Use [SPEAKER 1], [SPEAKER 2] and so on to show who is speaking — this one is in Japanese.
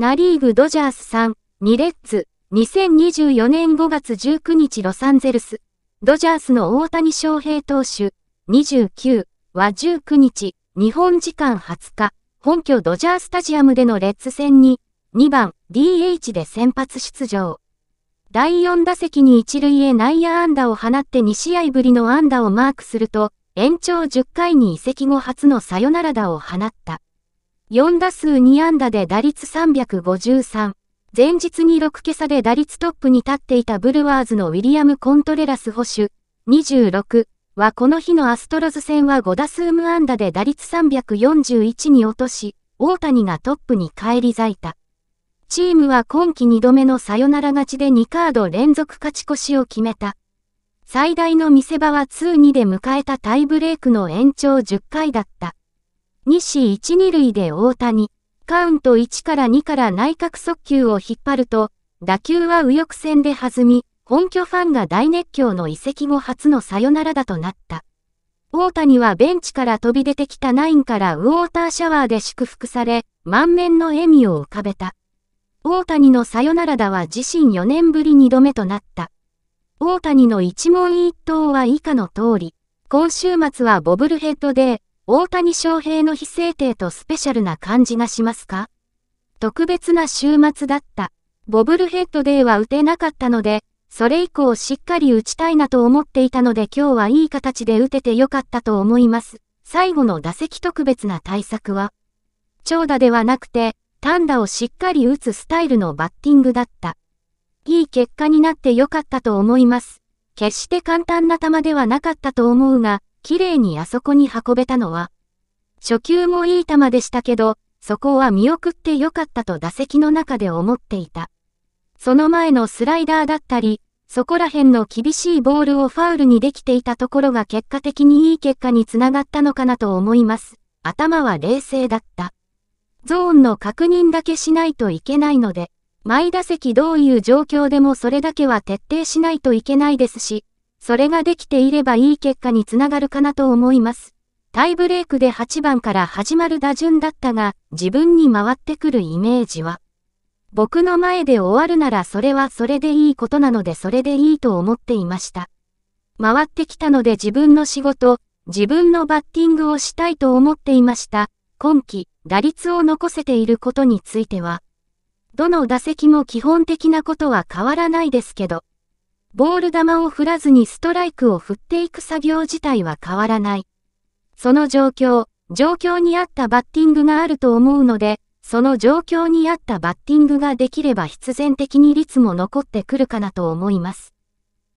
[SPEAKER 1] ナリーグドジャース3、2レッツ、2024年5月19日ロサンゼルス、ドジャースの大谷翔平投手、29は19日、日本時間20日、本拠ドジャースタジアムでのレッツ戦に、2番 DH で先発出場。第4打席に一塁へ内野安打を放って2試合ぶりの安打をマークすると、延長10回に移籍後初のサヨナラ打を放った。4打数2安打で打率353。前日に6桁で打率トップに立っていたブルワーズのウィリアム・コントレラス捕手26はこの日のアストロズ戦は5打数無安打で打率341に落とし、大谷がトップに返り咲いた。チームは今季2度目のサヨナラ勝ちで2カード連続勝ち越しを決めた。最大の見せ場は2-2で迎えたタイブレークの延長10回だった。西1、2塁で大谷、カウント1から2から内角速球を引っ張ると、打球は右翼戦で弾み、本拠ファンが大熱狂の移籍後初のサヨナラだとなった。大谷はベンチから飛び出てきたナインからウォーターシャワーで祝福され、満面の笑みを浮かべた。大谷のサヨナラだは自身4年ぶり2度目となった。大谷の一問一答は以下の通り、今週末はボブルヘッドで大谷翔平の非制定とスペシャルな感じがしますか特別な週末だった。ボブルヘッドデーは打てなかったので、それ以降しっかり打ちたいなと思っていたので今日はいい形で打ててよかったと思います。最後の打席特別な対策は、長打ではなくて、単打をしっかり打つスタイルのバッティングだった。いい結果になってよかったと思います。決して簡単な球ではなかったと思うが、綺麗にあそこに運べたのは、初球もいい球でしたけど、そこは見送ってよかったと打席の中で思っていた。その前のスライダーだったり、そこら辺の厳しいボールをファウルにできていたところが結果的にいい結果につながったのかなと思います。頭は冷静だった。ゾーンの確認だけしないといけないので、毎打席どういう状況でもそれだけは徹底しないといけないですし、それができていればいい結果につながるかなと思います。タイブレークで8番から始まる打順だったが、自分に回ってくるイメージは。僕の前で終わるならそれはそれでいいことなのでそれでいいと思っていました。回ってきたので自分の仕事、自分のバッティングをしたいと思っていました。今季、打率を残せていることについては、どの打席も基本的なことは変わらないですけど、ボール球を振らずにストライクを振っていく作業自体は変わらない。その状況、状況に合ったバッティングがあると思うので、その状況に合ったバッティングができれば必然的に率も残ってくるかなと思います。